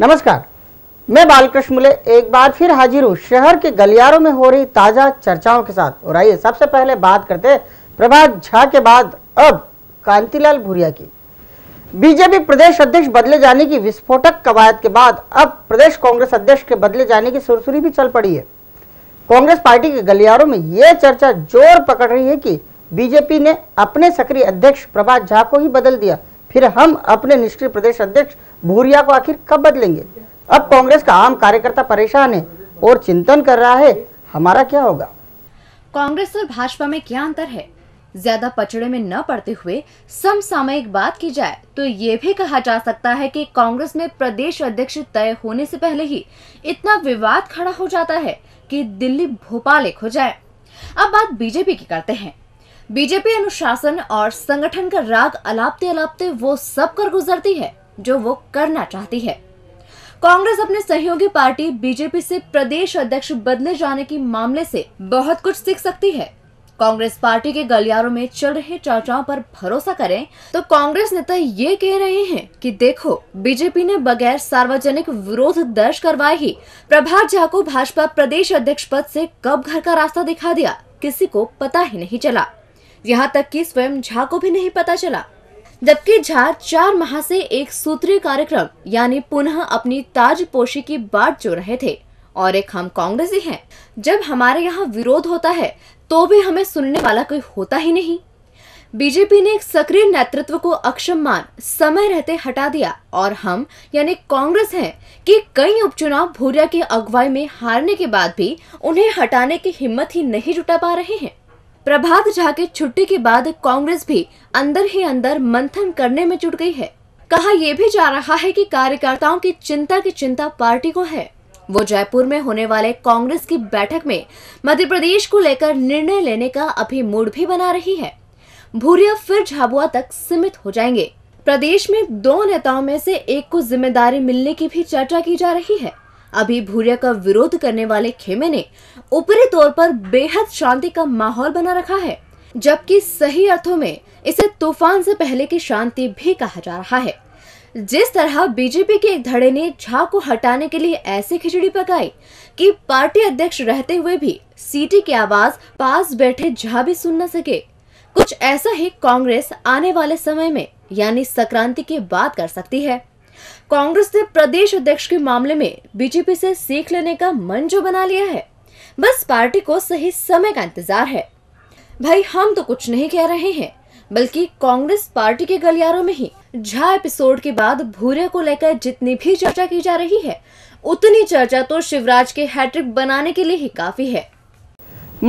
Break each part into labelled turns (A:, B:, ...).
A: नमस्कार मैं बालकृष्ण मुले एक बार फिर हाजिर हूँ शहर के गलियारों में हो रही ताजा चर्चाओं के साथ और आइए सबसे पहले बात करते प्रभात झा के बाद अब कांतिलाल भूरिया की बीजेपी प्रदेश अध्यक्ष बदले जाने की विस्फोटक कवायद के बाद अब प्रदेश कांग्रेस अध्यक्ष के बदले जाने की सुरसुरी भी चल पड़ी है कांग्रेस पार्टी के गलियारों में यह चर्चा जोर पकड़ रही है कि बीजेपी ने अपने सक्रिय अध्यक्ष प्रभात झा को ही बदल दिया फिर हम अपने निष्क्रिय प्रदेश अध्यक्ष भूरिया को आखिर कब बदलेंगे अब कांग्रेस का आम कार्यकर्ता परेशान है और चिंतन कर रहा है हमारा क्या होगा
B: कांग्रेस और भाजपा में क्या अंतर है ज्यादा पचड़े में न पड़ते हुए समसामयिक बात की जाए तो ये भी कहा जा सकता है कि कांग्रेस में प्रदेश अध्यक्ष तय होने से पहले ही इतना विवाद खड़ा हो जाता है कि दिल्ली भोपाल एक हो जाए अब बात बीजेपी की करते हैं बीजेपी अनुशासन और संगठन का राग अलापते अलापते वो सब कर गुजरती है जो वो करना चाहती है कांग्रेस अपने सहयोगी पार्टी बीजेपी से प्रदेश अध्यक्ष बदले जाने के मामले से बहुत कुछ सीख सकती है कांग्रेस पार्टी के गलियारों में चल रहे चर्चाओं पर भरोसा करें तो कांग्रेस नेता ये कह रहे हैं कि देखो बीजेपी ने बगैर सार्वजनिक विरोध दर्ज करवाए ही प्रभात झा को भाजपा प्रदेश अध्यक्ष पद से कब घर का रास्ता दिखा दिया किसी को पता ही नहीं चला यहाँ तक कि स्वयं झा को भी नहीं पता चला जबकि झा चार माह से एक सूत्रीय कार्यक्रम यानी पुनः अपनी ताजपोशी की बाट जो रहे थे और एक हम कांग्रेसी हैं जब हमारे यहाँ विरोध होता है तो भी हमें सुनने वाला कोई होता ही नहीं बीजेपी ने एक सक्रिय नेतृत्व को अक्षम मान समय रहते हटा दिया और हम यानी कांग्रेस हैं कि कई उपचुनाव भूरिया की अगुवाई में हारने के बाद भी उन्हें हटाने की हिम्मत ही नहीं जुटा पा रहे हैं प्रभात झा के छुट्टी के बाद कांग्रेस भी अंदर ही अंदर मंथन करने में जुट गई है कहा यह भी जा रहा है कि कार्यकर्ताओं की चिंता की चिंता पार्टी को है वो जयपुर में होने वाले कांग्रेस की बैठक में मध्य प्रदेश को लेकर निर्णय लेने का अभी मूड भी बना रही है भूरिया फिर झाबुआ तक सीमित हो जाएंगे प्रदेश में दो नेताओं में से एक को जिम्मेदारी मिलने की भी चर्चा की जा रही है अभी भूरिया का विरोध करने वाले खेमे ने ऊपरी तौर पर बेहद शांति का माहौल बना रखा है जबकि सही अर्थों में इसे तूफान से पहले की शांति भी कहा जा रहा है जिस तरह बीजेपी के एक धड़े ने झा को हटाने के लिए ऐसी खिचड़ी पकाई कि पार्टी अध्यक्ष रहते हुए भी सीटी की आवाज पास बैठे झा भी सुन न सके कुछ ऐसा ही कांग्रेस आने वाले समय में यानी संक्रांति की बात कर सकती है कांग्रेस ने प्रदेश अध्यक्ष के मामले में बीजेपी से सीख लेने का मन जो बना लिया है बस पार्टी को सही समय का इंतजार है भाई हम तो कुछ नहीं कह रहे हैं बल्कि कांग्रेस पार्टी के गलियारों में ही झा एपिसोड के बाद भूरे को लेकर जितनी भी चर्चा की जा रही है उतनी चर्चा तो शिवराज के हैट्रिक बनाने के लिए ही काफी है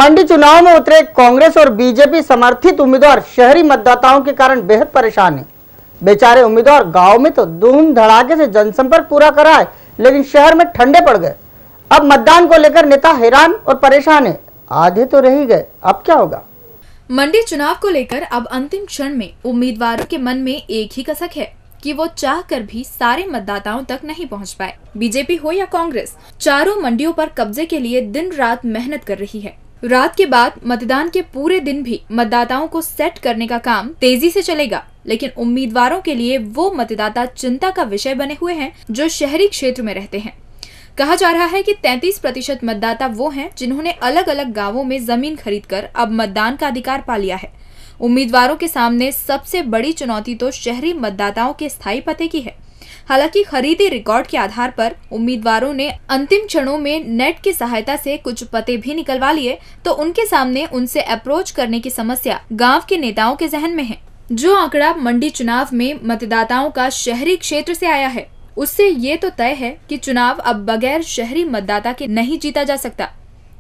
A: मंडी चुनाव में उतरे कांग्रेस और बीजेपी समर्थित उम्मीदवार शहरी मतदाताओं के कारण बेहद परेशान है बेचारे उम्मीदवार गांव में तो धूम धड़ाके से जनसंपर्क पूरा कराए लेकिन शहर में ठंडे पड़ गए अब मतदान को लेकर नेता हैरान और परेशान है आधे तो रह गए अब क्या होगा
C: मंडी चुनाव को लेकर अब अंतिम क्षण में उम्मीदवारों के मन में एक ही कसक है कि वो चाह कर भी सारे मतदाताओं तक नहीं पहुंच पाए बीजेपी हो या कांग्रेस चारों मंडियों पर कब्जे के लिए दिन रात मेहनत कर रही है रात के बाद मतदान के पूरे दिन भी मतदाताओं को सेट करने का काम तेजी से चलेगा लेकिन उम्मीदवारों के लिए वो मतदाता चिंता का विषय बने हुए हैं जो शहरी क्षेत्र में रहते हैं कहा जा रहा है कि 33 प्रतिशत मतदाता वो हैं जिन्होंने अलग अलग गांवों में जमीन खरीदकर अब मतदान का अधिकार पा लिया है उम्मीदवारों के सामने सबसे बड़ी चुनौती तो शहरी मतदाताओं के स्थायी पते की है हालांकि खरीदी रिकॉर्ड के आधार पर उम्मीदवारों ने अंतिम क्षणों में नेट की सहायता से कुछ पते भी निकलवा लिए तो उनके सामने उनसे अप्रोच करने की समस्या गांव के नेताओं के जहन में है जो आंकड़ा मंडी चुनाव में मतदाताओं का शहरी क्षेत्र से आया है उससे ये तो तय है कि चुनाव अब बगैर शहरी मतदाता के नहीं जीता जा सकता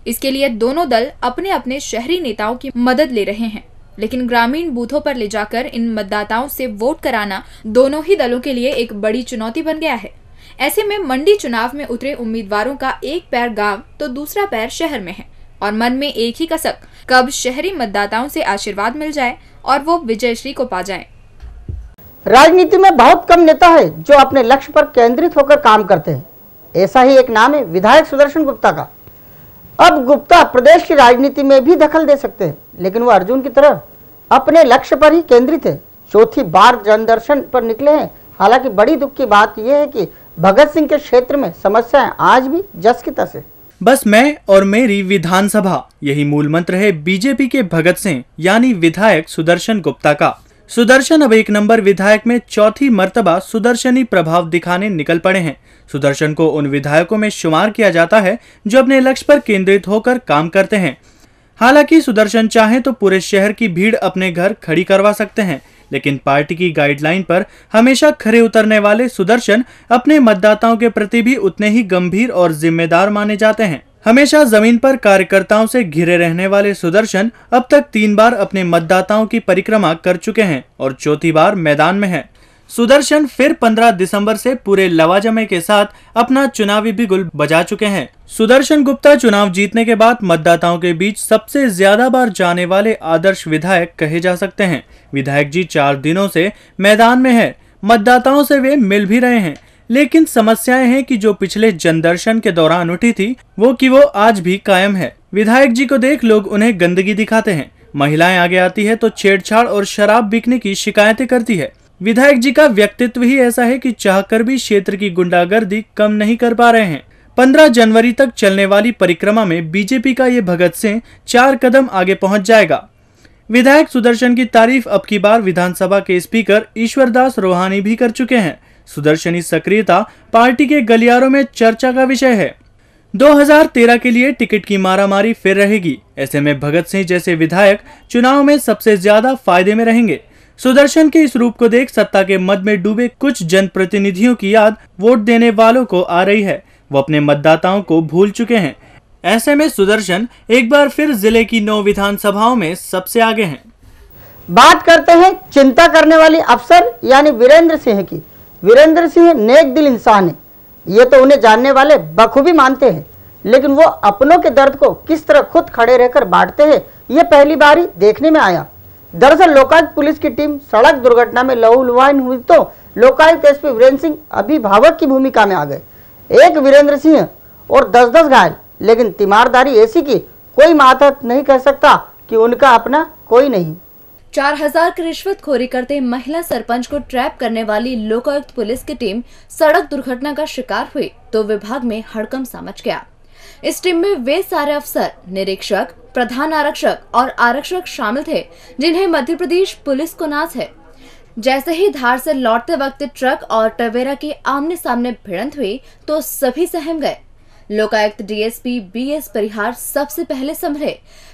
C: इसके लिए दोनों दल अपने अपने शहरी नेताओं की मदद ले रहे हैं लेकिन ग्रामीण बूथों पर ले जाकर इन मतदाताओं से वोट कराना दोनों ही दलों के लिए एक बड़ी चुनौती बन गया है ऐसे में मंडी चुनाव में उतरे उम्मीदवारों का एक पैर गांव तो दूसरा पैर शहर में है और मन में एक ही कसक कब शहरी मतदाताओं से आशीर्वाद मिल जाए और वो विजयश्री को पा जाए
A: राजनीति में बहुत कम नेता है जो अपने लक्ष्य पर केंद्रित होकर काम करते हैं ऐसा ही एक नाम है विधायक सुदर्शन गुप्ता का अब गुप्ता प्रदेश की राजनीति में भी दखल दे सकते हैं लेकिन वो अर्जुन की तरह अपने लक्ष्य पर ही केंद्रित है चौथी बार जनदर्शन पर निकले हैं हालांकि बड़ी दुख की बात यह है कि भगत सिंह के क्षेत्र में समस्याएं आज भी जस की तस है
D: बस मैं और मेरी विधानसभा यही मूल मंत्र है बीजेपी के भगत सिंह यानी विधायक सुदर्शन गुप्ता का सुदर्शन अब एक नंबर विधायक में चौथी मर्तबा सुदर्शनी प्रभाव दिखाने निकल पड़े हैं सुदर्शन को उन विधायकों में शुमार किया जाता है जो अपने लक्ष्य पर केंद्रित होकर काम करते हैं हालांकि सुदर्शन चाहे तो पूरे शहर की भीड़ अपने घर खड़ी करवा सकते हैं लेकिन पार्टी की गाइडलाइन पर हमेशा खरे उतरने वाले सुदर्शन अपने मतदाताओं के प्रति भी उतने ही गंभीर और जिम्मेदार माने जाते हैं हमेशा जमीन पर कार्यकर्ताओं से घिरे रहने वाले सुदर्शन अब तक तीन बार अपने मतदाताओं की परिक्रमा कर चुके हैं और चौथी बार मैदान में है सुदर्शन फिर 15 दिसंबर से पूरे लवाजमे के साथ अपना चुनावी बिगुल बजा चुके हैं सुदर्शन गुप्ता चुनाव जीतने के बाद मतदाताओं के बीच सबसे ज्यादा बार जाने वाले आदर्श विधायक कहे जा सकते हैं विधायक जी चार दिनों से मैदान में है मतदाताओं से वे मिल भी रहे हैं लेकिन समस्याएं हैं कि जो पिछले जनदर्शन के दौरान उठी थी वो कि वो आज भी कायम है विधायक जी को देख लोग उन्हें गंदगी दिखाते हैं महिलाएं आगे आती है तो छेड़छाड़ और शराब बिकने की शिकायतें करती है विधायक जी का व्यक्तित्व ही ऐसा है कि चाहकर भी क्षेत्र की गुंडागर्दी कम नहीं कर पा रहे हैं 15 जनवरी तक चलने वाली परिक्रमा में बीजेपी का ये भगत सिंह चार कदम आगे पहुंच जाएगा विधायक सुदर्शन की तारीफ अब की बार विधानसभा के स्पीकर ईश्वरदास रोहानी भी कर चुके हैं सुदर्शनी सक्रियता पार्टी के गलियारों में चर्चा का विषय है 2013 के लिए टिकट की मारामारी फिर रहेगी ऐसे में भगत सिंह जैसे विधायक चुनाव में सबसे ज्यादा फायदे में रहेंगे सुदर्शन के इस रूप को देख सत्ता के मद में डूबे कुछ जनप्रतिनिधियों की याद वोट देने वालों को आ रही है वो अपने मतदाताओं को भूल चुके हैं ऐसे में सुदर्शन एक बार फिर जिले की नौ विधानसभाओं में सबसे आगे हैं
A: बात करते हैं चिंता करने वाली अफसर यानी वीरेंद्र सिंह की वीरेंद्र सिंह नेक दिल इंसान है ये तो उन्हें जानने वाले बखूबी मानते हैं लेकिन वो अपनों के दर्द को किस तरह खुद खड़े रहकर बांटते हैं ये पहली बार ही देखने में आया दरअसल लोकायुक्त पुलिस की टीम सड़क दुर्घटना में लहूलुहान हुई तो लोकायुक्त एसपी वीरेंद्र सिंह अभिभावक की भूमिका में आ गए एक वीरेंद्र सिंह और दस दस घायल लेकिन तीमारदारी ऐसी की कोई मातहत नहीं कह सकता कि उनका अपना कोई नहीं चार हजार की रिश्वत
B: खोरी करते महिला सरपंच को ट्रैप करने वाली लोकायुक्त पुलिस की टीम सड़क दुर्घटना का शिकार हुई तो विभाग में हड़कम समझ गया इस टीम में वे सारे अफसर निरीक्षक प्रधान आरक्षक और आरक्षक शामिल थे जिन्हें मध्य प्रदेश पुलिस को नाज है जैसे ही धार से लौटते वक्त ट्रक और टवेरा के आमने सामने भिड़ंत हुई तो सभी सहम गए लोकायुक्त डीएसपी बीएस परिहार सबसे पहले संभले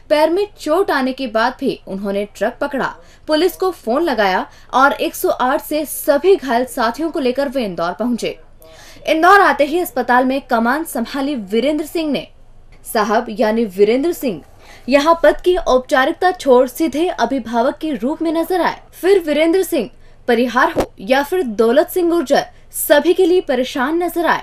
B: पैर में चोट आने के बाद भी उन्होंने ट्रक पकड़ा पुलिस को फोन लगाया और 108 से सभी घायल साथियों को लेकर वे इंदौर पहुंचे इंदौर आते ही अस्पताल में कमान संभाली वीरेंद्र सिंह ने साहब यानी वीरेंद्र सिंह यहाँ पद की औपचारिकता छोड़ सीधे अभिभावक के रूप में नजर आए फिर वीरेंद्र सिंह परिहार हो या फिर दौलत सिंह गुर्जर सभी के लिए परेशान नजर आए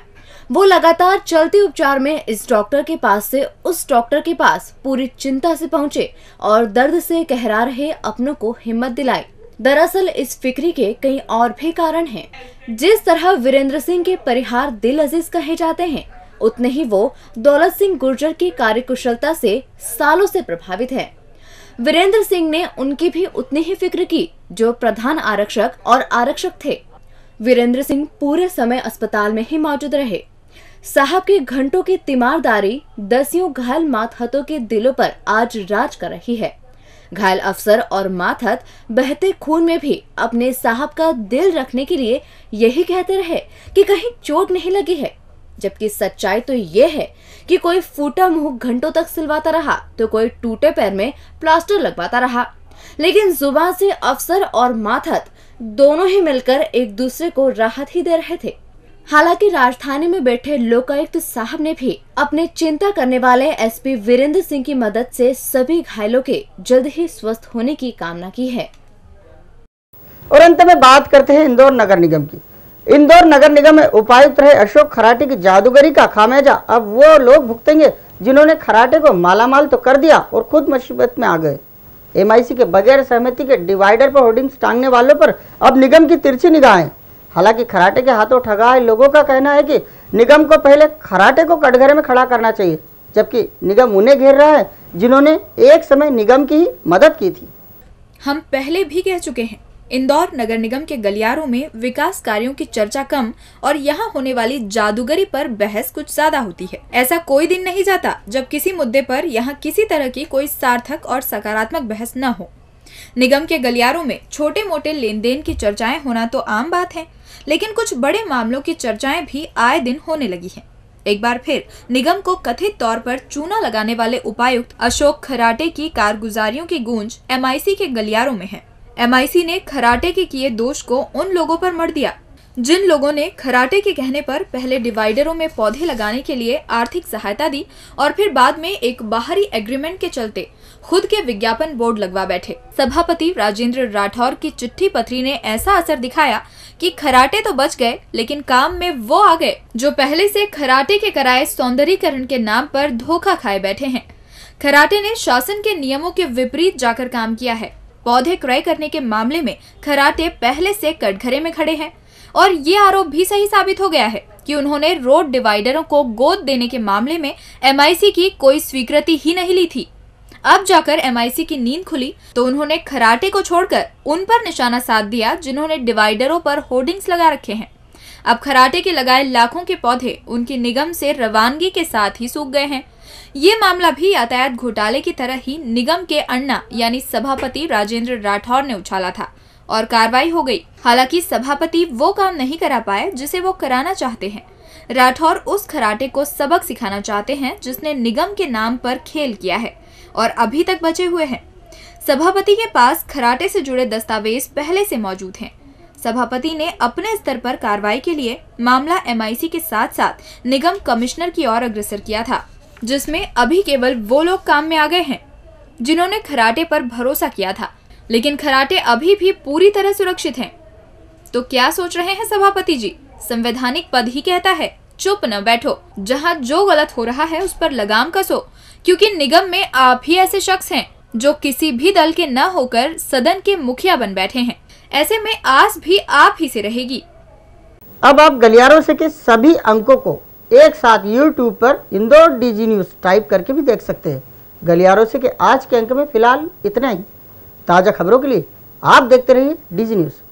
B: वो लगातार चलते उपचार में इस डॉक्टर के पास से उस डॉक्टर के पास पूरी चिंता से पहुंचे और दर्द से कहरा रहे अपनों को हिम्मत दिलाई दरअसल इस फिक्री के कई और भी कारण हैं, जिस तरह वीरेंद्र सिंह के परिहार दिल अजीज कहे जाते हैं उतने ही वो दौलत सिंह गुर्जर की कार्यकुशलता से सालों से प्रभावित हैं। वीरेंद्र सिंह ने उनकी भी उतनी ही फिक्र की जो प्रधान आरक्षक और आरक्षक थे वीरेंद्र सिंह पूरे समय अस्पताल में ही मौजूद रहे साहब के घंटों की तीमारदारी दसियों घायल मातहतों के दिलों पर आज राज कर रही है घायल अफसर और माथत बहते खून में भी अपने साहब का दिल रखने के लिए यही कहते रहे कि कहीं चोट नहीं लगी है जबकि सच्चाई तो ये है कि कोई फूटा मुंह घंटों तक सिलवाता रहा तो कोई टूटे पैर में प्लास्टर लगवाता रहा लेकिन जुबान से अफसर और माथत दोनों ही मिलकर एक दूसरे को राहत ही दे रहे थे हालांकि राजधानी में बैठे लोकायुक्त साहब ने भी अपने चिंता करने वाले एसपी वीरेंद्र सिंह की मदद से सभी घायलों के जल्द ही स्वस्थ होने की कामना की है
A: और अंत में बात करते हैं इंदौर नगर निगम की इंदौर नगर निगम में उपायुक्त रहे अशोक खराटे की जादूगरी का खामेजा अब वो लोग भुगतेंगे जिन्होंने खराटे को मालामाल तो कर दिया और खुद मुसीबत में आ गए एमआईसी के बगैर सहमति के डिवाइडर पर होर्डिंग्स टांगने वालों पर अब निगम की तिरछी निगाहें हालांकि खराटे के हाथों है लोगों का कहना है कि निगम को पहले खराटे को कटघरे में खड़ा करना चाहिए जबकि निगम उन्हें घेर रहा है जिन्होंने एक समय निगम की ही मदद की थी
C: हम पहले भी कह चुके हैं इंदौर नगर निगम के गलियारों में विकास कार्यों की चर्चा कम और यहाँ होने वाली जादूगरी पर बहस कुछ ज्यादा होती है ऐसा कोई दिन नहीं जाता जब किसी मुद्दे पर यहाँ किसी तरह की कोई सार्थक और सकारात्मक बहस न हो निगम के गलियारों में छोटे मोटे लेन देन की चर्चाएं होना तो आम बात है लेकिन कुछ बड़े मामलों की चर्चाएं भी आए दिन होने लगी है एक बार फिर निगम को कथित तौर पर चूना लगाने वाले उपायुक्त अशोक खराटे की कारगुजारियों की गूंज एमआईसी के गलियारों में है एमआईसी ने खराटे के किए दोष को उन लोगों पर मर दिया जिन लोगों ने खराटे के कहने पर पहले डिवाइडरों में पौधे लगाने के लिए आर्थिक सहायता दी और फिर बाद में एक बाहरी एग्रीमेंट के चलते खुद के विज्ञापन बोर्ड लगवा बैठे सभापति राजेंद्र राठौर की चिट्ठी पत्री ने ऐसा असर दिखाया कि खराटे तो बच गए लेकिन काम में वो आ गए जो पहले से खराटे के कराए सौंदर्यकरण के नाम पर धोखा खाए बैठे हैं खराटे ने शासन के नियमों के विपरीत जाकर काम किया है पौधे क्रय करने के मामले में खराटे पहले से कटघरे में खड़े हैं और ये आरोप भी सही साबित हो गया है कि उन्होंने रोड डिवाइडरों को गोद देने के मामले में एम की कोई स्वीकृति ही नहीं ली थी अब जाकर एम की नींद खुली तो उन्होंने खराटे को छोड़कर उन पर निशाना साध दिया जिन्होंने डिवाइडरों पर होर्डिंग्स लगा रखे हैं अब खराटे के लगाए लाखों के पौधे उनकी निगम से रवानगी के साथ ही सूख गए हैं ये मामला भी यातायात घोटाले की तरह ही निगम के अन्ना यानी सभापति राजेंद्र राठौर ने उछाला था और कार्रवाई हो गई हालांकि सभापति वो काम नहीं करा पाए जिसे वो कराना चाहते हैं राठौर उस खराटे को सबक सिखाना चाहते हैं जिसने निगम के नाम पर खेल किया है और अभी तक बचे हुए हैं सभापति के पास खराटे से जुड़े दस्तावेज पहले से मौजूद हैं सभापति ने अपने स्तर पर कार्रवाई के लिए मामला एमआईसी के साथ साथ निगम कमिश्नर की ओर अग्रसर किया था जिसमें अभी केवल वो लोग काम में आ गए हैं जिन्होंने खराटे पर भरोसा किया था लेकिन खराटे अभी भी पूरी तरह सुरक्षित हैं तो क्या सोच रहे हैं सभापति जी संवैधानिक पद ही कहता है चुप न बैठो जहाँ जो गलत हो रहा है उस पर लगाम कसो क्योंकि निगम में आप ही ऐसे शख्स हैं जो किसी भी दल के न होकर सदन के मुखिया बन बैठे हैं ऐसे में आस भी आप ही से रहेगी
A: अब आप गलियारों से के सभी अंकों को एक साथ यूट्यूब पर इंदौर डी न्यूज़ टाइप करके भी देख सकते हैं गलियारों से के आज के अंक में फिलहाल इतना ही ताज़ा खबरों के लिए आप देखते रहिए डी न्यूज़